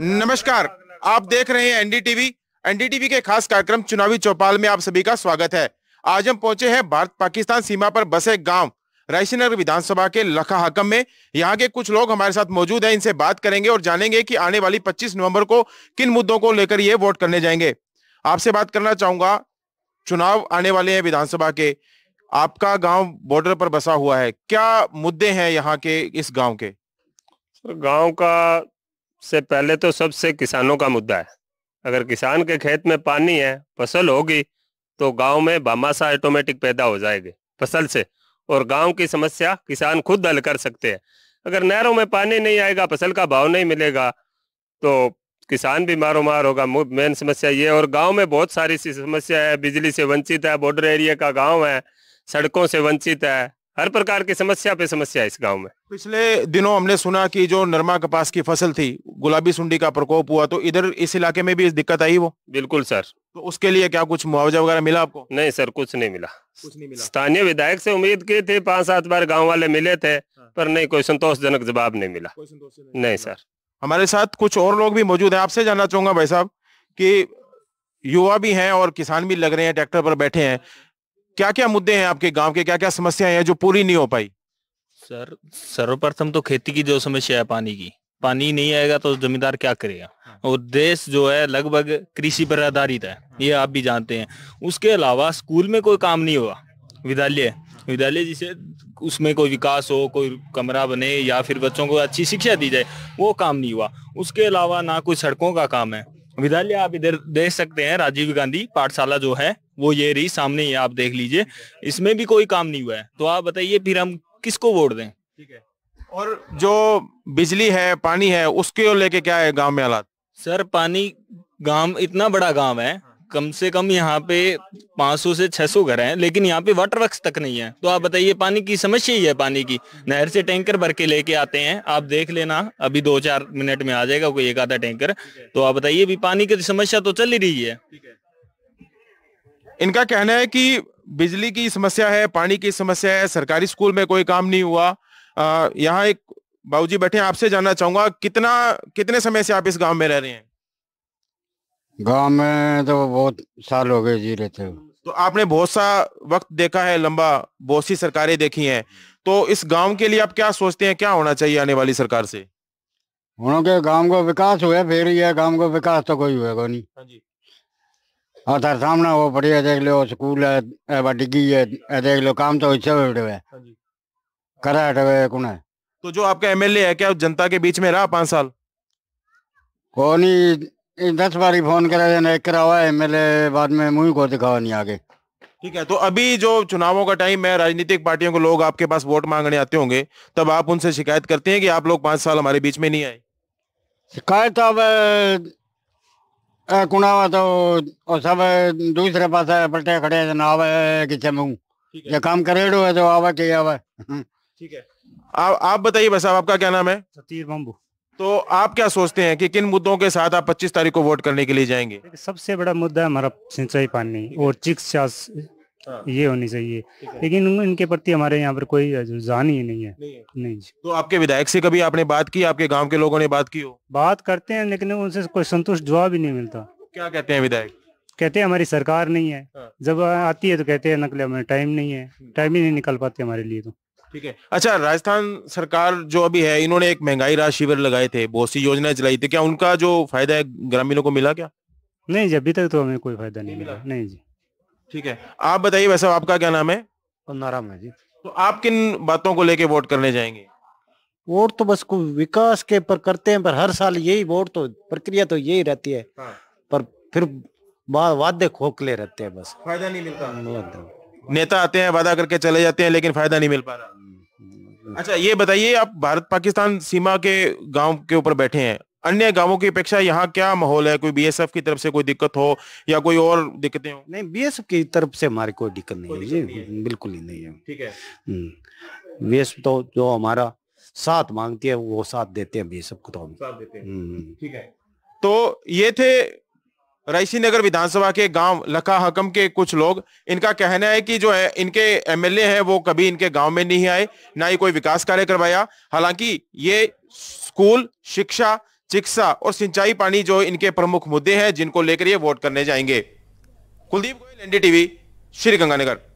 नमस्कार आप देख रहे हैं एनडीटीवी एनडीटीवी के खास कार्यक्रम चुनावी चौपाल में आप सभी का स्वागत है आज हम पहुंचे हैं भारत पाकिस्तान सीमा पर बसे गांव रायसीनगर विधानसभा के लखा हकम में यहाँ के कुछ लोग हमारे साथ मौजूद हैं इनसे बात करेंगे और जानेंगे कि आने वाली 25 नवंबर को किन मुद्दों को लेकर ये वोट करने जाएंगे आपसे बात करना चाहूंगा चुनाव आने वाले हैं विधानसभा के आपका गाँव बॉर्डर पर बसा हुआ है क्या मुद्दे हैं यहाँ के इस गाँव के गांव का से पहले तो सबसे किसानों का मुद्दा है अगर किसान के खेत में पानी है फसल होगी तो गांव में बामासा ऑटोमेटिक पैदा हो जाएगी फसल से और गांव की समस्या किसान खुद हल कर सकते हैं अगर नहरों में पानी नहीं आएगा फसल का भाव नहीं मिलेगा तो किसान भी मारो मार होगा मेन समस्या ये और गांव में बहुत सारी सी समस्या है बिजली से वंचित है बॉर्डर एरिया का गांव है सड़कों से वंचित है हर प्रकार की समस्या पे समस्या इस गांव में पिछले दिनों हमने सुना कि जो नरमा कपास की फसल थी गुलाबी सुंडी का प्रकोप हुआ तो इधर इस इलाके में भी दिक्कत आई वो बिल्कुल सर तो उसके लिए क्या कुछ मुआवजा वगैरह मिला आपको नहीं सर कुछ नहीं मिला कुछ नहीं मिला स्थानीय विधायक से उम्मीद की थी पांच सात बार गाँव वाले मिले थे हाँ। पर नहीं कोई संतोषजनक जवाब नहीं मिला नहीं सर हमारे साथ कुछ और लोग भी मौजूद है आपसे जानना चाहूंगा भाई साहब की युवा भी हैं और किसान भी लग रहे हैं ट्रैक्टर पर बैठे हैं क्या क्या मुद्दे हैं आपके गांव के क्या क्या समस्याएं हैं जो पूरी नहीं हो पाई सर सर्वप्रथम तो खेती की जो समस्या है पानी की पानी नहीं आएगा तो जमींदार क्या करेगा हाँ। और देश जो है लगभग कृषि पर आधारित है ये आप भी जानते हैं उसके अलावा स्कूल में कोई काम नहीं हुआ विद्यालय विद्यालय जिसे उसमें कोई विकास हो कोई कमरा बने या फिर बच्चों को अच्छी शिक्षा दी जाए वो काम नहीं हुआ उसके अलावा ना कोई सड़कों का काम है विद्यालय आप इधर देख सकते हैं राजीव गांधी पाठशाला जो है वो ये रही सामने ही आप देख लीजिए इसमें भी कोई काम नहीं हुआ है तो आप बताइए फिर हम किसको वोट दें ठीक है और जो बिजली है पानी है उसके लेके क्या है गांव में हालात सर पानी गांव इतना बड़ा गांव है हाँ। कम से कम यहाँ पे 500 से 600 घर हैं लेकिन यहाँ पे वाटर वर्क तक नहीं है तो आप बताइए पानी की समस्या ही है पानी की नहर से टैंकर भर के लेके आते हैं आप देख लेना अभी दो चार मिनट में आ जाएगा कोई एक आधा टैंकर तो आप बताइए अभी पानी की समस्या तो चल ही रही है इनका कहना है कि बिजली की समस्या है पानी की समस्या है सरकारी स्कूल में कोई काम नहीं हुआ यहाँ एक बाबूजी बैठे आपसे जानना चाहूंगा कितना कितने समय से आप इस गांव में रह रहे हैं गांव में तो बहुत साल हो गए जी रहते हुए तो आपने बहुत सा वक्त देखा है लंबा बहुत सी सरकारें देखी हैं तो इस गांव के लिए आप क्या सोचते हैं क्या होना चाहिए आने वाली सरकार से उन्होंने गांव को विकास हुआ फिर यह गांव को विकास तो कोई हुआ नहीं हाँ जी और हाँ, तार सामने वो पड़ी है देख लो स्कूल है बा डिग्गी है ए देख लो काम तो इच्छा बैठे हुए हाँ करा हटवे कुने तो जो आपका एमएलए है क्या जनता के बीच में रहा पांच साल कौन ही दस बारी फोन करा देना एक करा हुआ एमएलए बाद में मुंह को दिखावा नहीं आगे ठीक है तो अभी जो चुनावों का टाइम है राजनीतिक पार्टियों के लोग आपके पास वोट मांगने आते होंगे तब आप उनसे शिकायत करते हैं कि आप लोग पांच साल हमारे बीच में नहीं आए शिकायत अब तो सब दूसरे पास पलटे खड़े आवे ये काम करे तो आवे आवे ठीक है आप बताइए भाई आपका क्या नाम है सतीश बम्बू तो आप क्या सोचते हैं कि किन मुद्दों के साथ आप 25 तारीख को वोट करने के लिए जाएंगे सबसे बड़ा मुद्दा है हमारा सिंचाई पानी और चिकित्सा हाँ। ये होनी चाहिए लेकिन इनके प्रति हमारे यहाँ पर कोई रुझान ही नहीं है नहीं, जी तो आपके विधायक से कभी आपने बात की आपके गाँव के लोगों ने बात की हो बात करते हैं लेकिन उनसे कोई संतुष्ट जवाब ही नहीं मिलता क्या कहते हैं विधायक कहते हैं हमारी सरकार नहीं है हाँ। जब आती है तो कहते हैं नकली हमें टाइम नहीं है हम्म। टाइम ही नहीं निकल पाते हमारे लिए तो ठीक है अच्छा राजस्थान सरकार जो अभी है इन्होंने एक महंगाई राशि शिविर लगाए थे बहुत सी योजनाएं चलाई थी क्या उनका जो फायदा है ग्रामीणों को मिला क्या नहीं जी अभी तक तो हमें कोई फायदा नहीं मिला नहीं जी ठीक है आप बताइए वैसे आपका क्या नाम है पन्नाराम है जी तो आप किन बातों को लेके वोट करने जाएंगे वोट तो बस को विकास के पर करते हैं पर हर साल यही वोट तो प्रक्रिया तो यही रहती है हाँ। पर फिर वादे खोखले रहते हैं बस फायदा नहीं मिलता नेता आते हैं वादा करके चले जाते हैं लेकिन फायदा नहीं मिल पा रहा हम्म। अच्छा ये बताइए आप भारत पाकिस्तान सीमा के गांव के ऊपर बैठे हैं अन्य गांवों की अपेक्षा यहाँ क्या माहौल है कोई बीएसएफ की तरफ से कोई दिक्कत हो या कोई और दिक्कतें हो नहीं बीएसएफ की तरफ से हमारी कोई दिक्कत नहीं, है, जी बिल्कुल ही नहीं है ठीक है बीएसएफ हम्म। तो जो हमारा साथ मांगती है वो साथ देते हैं बीएसएफ को तो हम साथ देते हैं हम्म। तो ये थे रायसी नगर विधानसभा के गांव लखा हकम के कुछ लोग इनका कहना है कि जो है इनके एमएलए हैं वो कभी इनके गांव में नहीं आए ना ही कोई विकास कार्य करवाया हालांकि ये स्कूल शिक्षा चिकित्सा और सिंचाई पानी जो इनके प्रमुख मुद्दे हैं जिनको लेकर ये वोट करने जाएंगे कुलदीप गोयल एनडीटीवी श्रीगंगानगर